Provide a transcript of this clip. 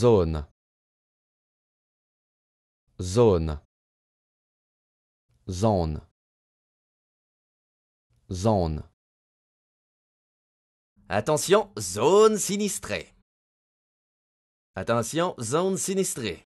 Zone. Zone. Zone. Zone. Attention, zone sinistrée. Attention, zone sinistrée.